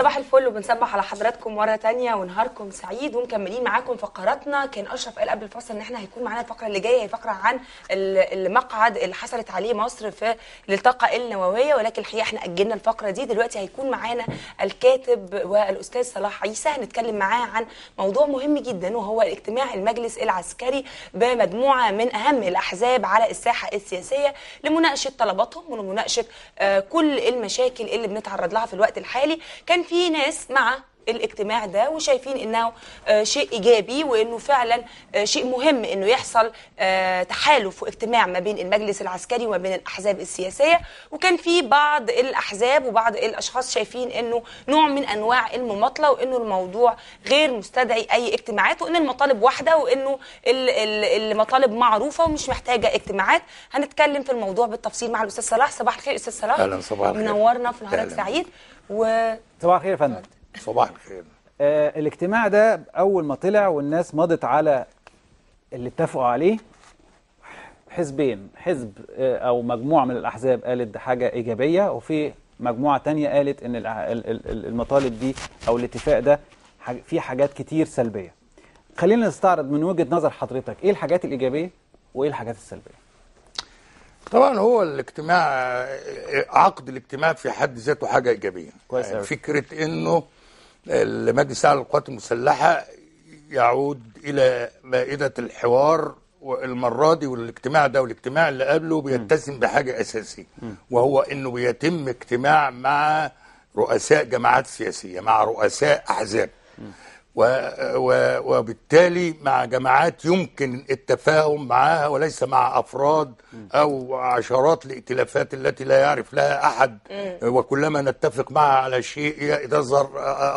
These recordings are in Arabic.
صباح الفل وبنصبح على حضراتكم مره تانية ونهاركم سعيد ومكملين معاكم فقراتنا كان اشرف قال قبل الفصل ان احنا هيكون معانا الفقره اللي جايه هي فقره عن المقعد اللي حصلت عليه مصر في للطاقه النوويه ولكن الحقيقه احنا اجلنا الفقره دي دلوقتي هيكون معانا الكاتب والاستاذ صلاح عيسى هنتكلم معاه عن موضوع مهم جدا وهو اجتماع المجلس العسكري بمجموعه من اهم الاحزاب على الساحه السياسيه لمناقشه طلباتهم ولمناقشه آه، كل المشاكل اللي بنتعرض لها في الوقت الحالي كان في ناس مع الاجتماع ده وشايفين انه آه، شيء ايجابي وانه فعلا آه، شيء مهم انه يحصل آه، تحالف واجتماع ما بين المجلس العسكري وما بين الاحزاب السياسيه وكان في بعض الاحزاب وبعض الاشخاص شايفين انه نوع من انواع المماطله وانه الموضوع غير مستدعي اي اجتماعات وان المطالب واحده وانه المطالب معروفه ومش محتاجه اجتماعات هنتكلم في الموضوع بالتفصيل مع الاستاذ صلاح صباح الخير استاذ صلاح اهلا صباح الخير منورنا في نهارك سعيد و صباح الخير يا فندم صباح الخير آه الاجتماع ده اول ما طلع والناس مضت على اللي اتفقوا عليه حزبين حزب آه، او مجموعه من الاحزاب قالت حاجه ايجابيه وفي مجموعه تانية قالت ان المطالب دي او الاتفاق ده في حاجات كتير سلبيه خلينا نستعرض من وجهه نظر حضرتك ايه الحاجات الايجابيه وايه الحاجات السلبيه طبعا هو الاجتماع عقد الاجتماع في حد ذاته حاجه ايجابيه كويس يعني فكره انه لمجلس اعلى القوات المسلحه يعود الى مائده الحوار المره دي والاجتماع ده والاجتماع اللي قبله بيتسم بحاجه اساسيه وهو انه بيتم اجتماع مع رؤساء جماعات سياسيه مع رؤساء احزاب وبالتالي مع جماعات يمكن التفاهم معها وليس مع افراد او عشرات الائتلافات التي لا يعرف لها احد وكلما نتفق معها على شيء يظهر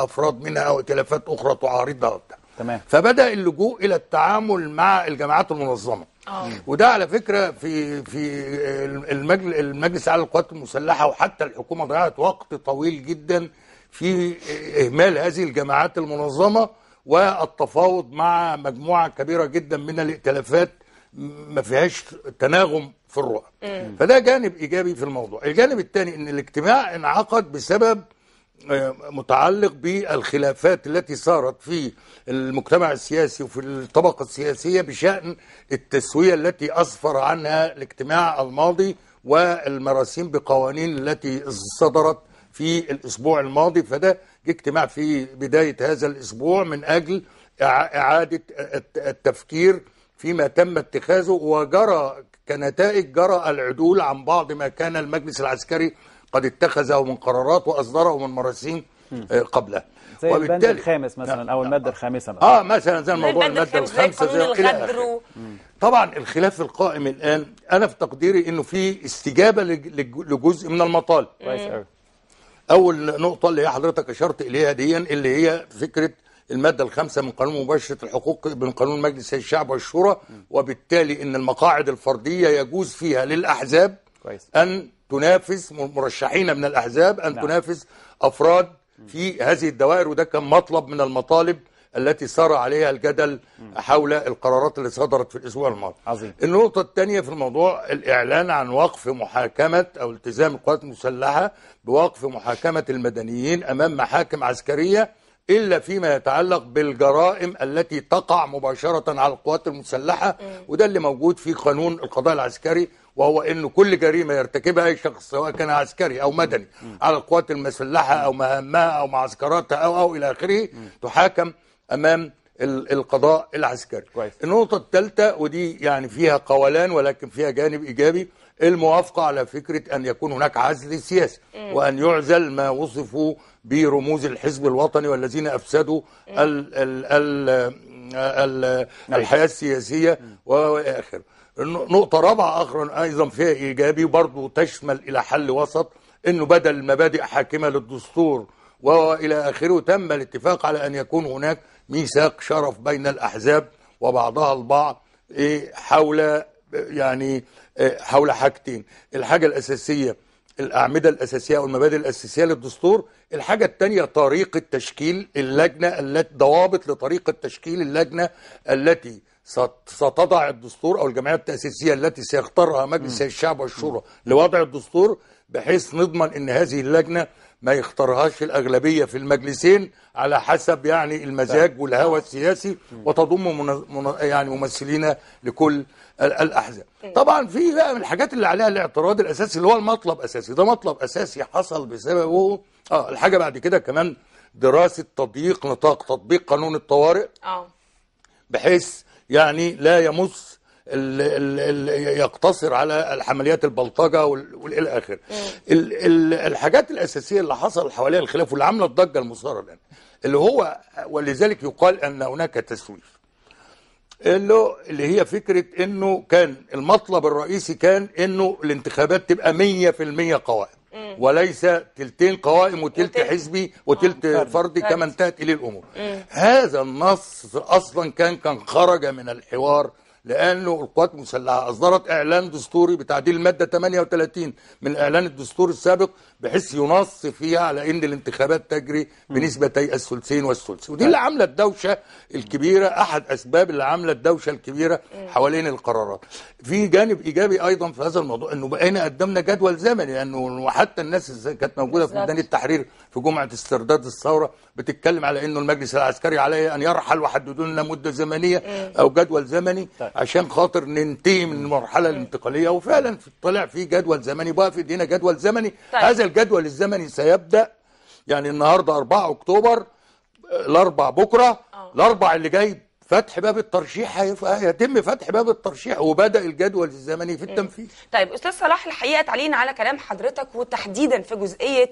افراد منها او ائتلافات اخرى تعارضها تمام فبدا اللجوء الى التعامل مع الجماعات المنظمه أوه. وده على فكره في في المجلس المجلس على القوات المسلحه وحتى الحكومه ضيعت وقت طويل جدا في إهمال هذه الجماعات المنظمة والتفاوض مع مجموعة كبيرة جدا من الائتلافات ما فيهاش تناغم في الرؤى فده جانب إيجابي في الموضوع الجانب الثاني أن الاجتماع انعقد بسبب آه، متعلق بالخلافات التي صارت في المجتمع السياسي وفي الطبقة السياسية بشأن التسوية التي أسفر عنها الاجتماع الماضي والمراسيم بقوانين التي صدرت في الأسبوع الماضي فده اجتماع في بداية هذا الأسبوع من أجل إعادة التفكير فيما تم اتخاذه وجرى كنتائج جرى العدول عن بعض ما كان المجلس العسكري قد اتخذه من قرارات وأصدره من مراسيم آه، قبلها زي وبالتالي البند الخامس مثلا او الماده آه، الخامسه مثلا اه مثلا زي موضوع الماده الخامسه زي الغدر طبعا الخلاف القائم الان انا في تقديري انه في استجابه لجزء من المطالب كويس قوي اول نقطه اللي هي حضرتك اشرت اليها دي اللي هي فكره المادة الخامسة من قانون مباشرة الحقوق من قانون مجلس الشعب والشورى وبالتالي أن المقاعد الفردية يجوز فيها للأحزاب كويس. أن تنافس مرشحين من الأحزاب أن نعم. تنافس أفراد في هذه الدوائر وده كان مطلب من المطالب التي سار عليها الجدل حول القرارات اللي صدرت في الأسبوع الماضي عظيم. النقطة الثانية في الموضوع الإعلان عن وقف محاكمة أو التزام القوات المسلحة بوقف محاكمة المدنيين أمام محاكم عسكرية إلا فيما يتعلق بالجرائم التي تقع مباشرة على القوات المسلحة وده اللي موجود في قانون القضاء العسكري وهو أن كل جريمة يرتكبها أي شخص سواء كان عسكري أو مدني على القوات المسلحة أو مهامها أو معسكراتها أو أو إلى آخره تحاكم امام القضاء العسكري كويس. النقطة الثالثة ودي يعني فيها قولان ولكن فيها جانب إيجابي الموافقة على فكرة أن يكون هناك عزل سياسي إيه. وأن يعزل ما وصفوا برموز الحزب الوطني والذين أفسدوا الـ الـ الـ الحياة السياسية وآخر نقطة رابعة أخرى أيضا فيها إيجابي برضو تشمل إلى حل وسط أنه بدل مبادئ حاكمة للدستور وإلى آخره تم الاتفاق على أن يكون هناك ميثاق شرف بين الأحزاب وبعضها البعض إيه، حول يعني إيه، حول حاجتين الحاجة الأساسية الأعمدة الأساسية والمبادئ الأساسية للدستور الحاجة الثانية طريقة تشكيل اللجنة التي ضوابط لطريقة تشكيل اللجنة التي ستضع الدستور أو الجمعية التأسيسية التي سيختارها مجلس الشعب والشورى لوضع الدستور بحيث نضمن أن هذه اللجنة ما يختارهاش الأغلبية في المجلسين على حسب يعني المزاج والهوى السياسي وتضم من يعني ممثلين لكل الأحزاب إيه. طبعا في بقى من الحاجات اللي عليها الاعتراض الأساسي اللي هو المطلب أساسي ده مطلب أساسي حصل بسببه آه الحاجة بعد كده كمان دراسة تضييق نطاق تطبيق قانون الطوارئ آه. بحيث يعني لا يمس يقتصر على الحمليات البلطجه والى اخره الحاجات الاساسيه اللي حصل حواليها الخلاف واللي عامله الضجه المثاره الان اللي هو ولذلك يقال ان هناك تسويف اللي, اللي هي فكره انه كان المطلب الرئيسي كان انه الانتخابات تبقى 100% قوائم وليس تلتين قوائم وتلت حزبي آه. وتلت فردي كما انتهت اليه الامور هذا النص اصلا كان كان خرج من الحوار لانه القوات المسلحه اصدرت اعلان دستوري بتعديل الماده 38 من الاعلان الدستوري السابق بحيث ينص فيها على ان الانتخابات تجري بنسبتي الثلثين والثلث ودي اللي عامله الدوشه الكبيره احد اسباب اللي عامله الدوشه الكبيره حوالين القرارات في جانب ايجابي ايضا في هذا الموضوع انه بقينا قدمنا جدول زمني لانه يعني حتى الناس كانت موجوده في ميدان التحرير في جمعه استرداد الثوره بتتكلم على انه المجلس العسكري عليه ان يرحل وحددوا لنا مده زمنيه إيه. او جدول زمني طيب. عشان خاطر ننتهي من المرحله الانتقاليه وفعلا طلع في جدول زمني بقى في ايدينا جدول زمني طيب. هذا الجدول الزمني سيبدا يعني النهارده 4 اكتوبر آه، الاربع بكره آه. الاربع اللي جاي فتح باب الترشيح هيتم فتح باب الترشيح وبدا الجدول الزمني في إيه. التنفيذ. طيب استاذ صلاح الحقيقه تعليقنا على كلام حضرتك وتحديدا في جزئيه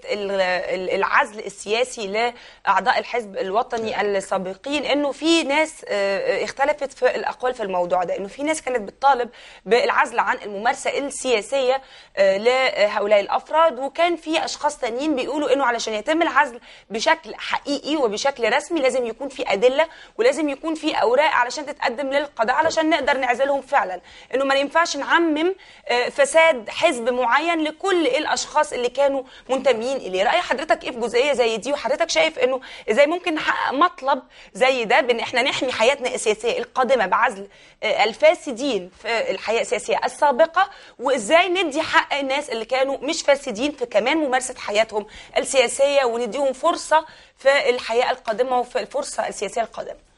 العزل السياسي لاعضاء الحزب الوطني نعم. السابقين انه في ناس آه، آه، اختلفت في الاقوال في الموضوع ده انه في ناس كانت بتطالب بالعزل عن الممارسه السياسيه آه، لهؤلاء الافراد وكان في اشخاص تانيين بيقولوا انه علشان يتم العزل بشكل حقيقي وبشكل رسمي لازم يكون في ادله ولازم يكون في الاوراق علشان تتقدم للقضاء علشان نقدر نعزلهم فعلا انه ما ينفعش نعمم آه، فساد حزب معين لكل الاشخاص اللي كانوا منتمين اليه راي حضرتك ايه في جزئيه زي دي وحضرتك شايف انه ازاي ممكن نحقق مطلب زي ده بان احنا نحمي حياتنا السياسيه القادمه بعزل آه، الفاسدين في الحياه السياسيه السابقه وازاي ندي حق الناس اللي كانوا مش فاسدين في كمان ممارسه حياتهم السياسيه ونديهم فرصه في الحياه القادمه وفي الفرصه السياسيه القادمه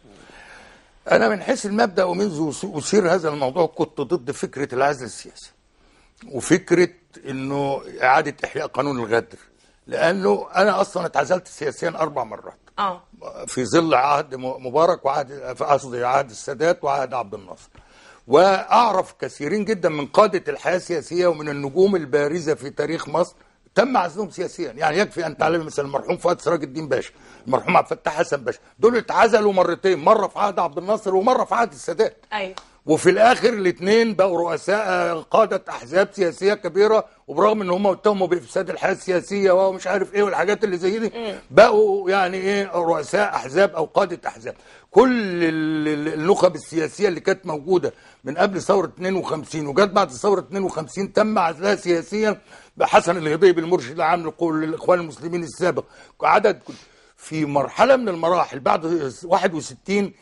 أنا من حيث المبدأ ومنذ أثير هذا الموضوع كنت ضد فكرة العزل السياسي وفكرة أنه إعادة إحياء قانون الغدر لأنه أنا أصلا اتعزلت سياسيا أربع مرات آه. في ظل عهد مبارك وعهد قصدي عهد السادات وعهد عبد الناصر وأعرف كثيرين جدا من قادة الحياة السياسية ومن النجوم البارزة في تاريخ مصر تم عزلهم سياسيا يعني يكفي ان تعلم مثلا المرحوم فؤاد سراج الدين باشا المرحوم عبد الفتاح حسن باشا دول اتعزلوا مرتين مره في عهد عبد الناصر ومره في عهد السادات ايوه وفي الاخر الاثنين بقوا رؤساء آه، قاده احزاب سياسيه كبيره وبرغم ان هم اتهموا بافساد الحياه السياسيه ومش عارف ايه والحاجات اللي زي دي بقوا يعني ايه رؤساء احزاب او قاده احزاب كل النخب السياسيه اللي كانت موجوده من قبل ثوره 52 وجت بعد ثوره 52 تم عزلها سياسيا حسن الهضيبي المرشد العام للاخوان المسلمين السابق عدد في مرحله من المراحل بعد 61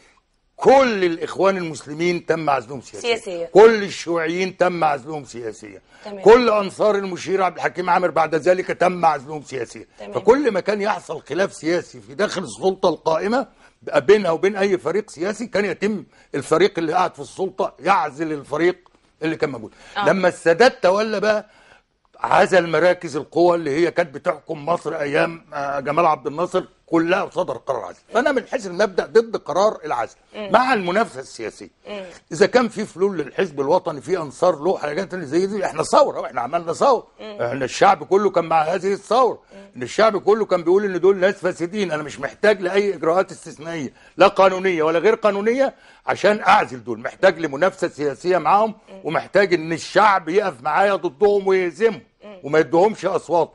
كل الاخوان المسلمين تم عزلهم سياسيا سياسية. كل الشيوعيين تم عزلهم سياسيا تمام. كل انصار المشير عبد الحكيم عامر بعد ذلك تم عزلهم سياسيا تمام. فكل ما كان يحصل خلاف سياسي في داخل السلطه القائمه بينها وبين اي فريق سياسي كان يتم الفريق اللي قاعد في السلطه يعزل الفريق اللي كان موجود آه. لما السادات تولى بقى عزل مراكز القوى اللي هي كانت بتحكم مصر ايام آه، جمال عبد الناصر كلها صدر قرار عزل فانا من حيث المبدا ضد قرار العزل مع المنافسه السياسيه اذا كان في فلول للحزب الوطني في انصار له حاجات زي دي احنا ثوره واحنا عملنا ثوره احنا الشعب كله كان مع هذه الثوره ان الشعب كله كان بيقول ان دول ناس فاسدين انا مش محتاج لاي اجراءات استثنائيه لا قانونيه ولا غير قانونيه عشان اعزل دول محتاج لمنافسه سياسيه معاهم ومحتاج ان الشعب يقف معايا ضدهم ويهزمهم وما يدهمش اصوات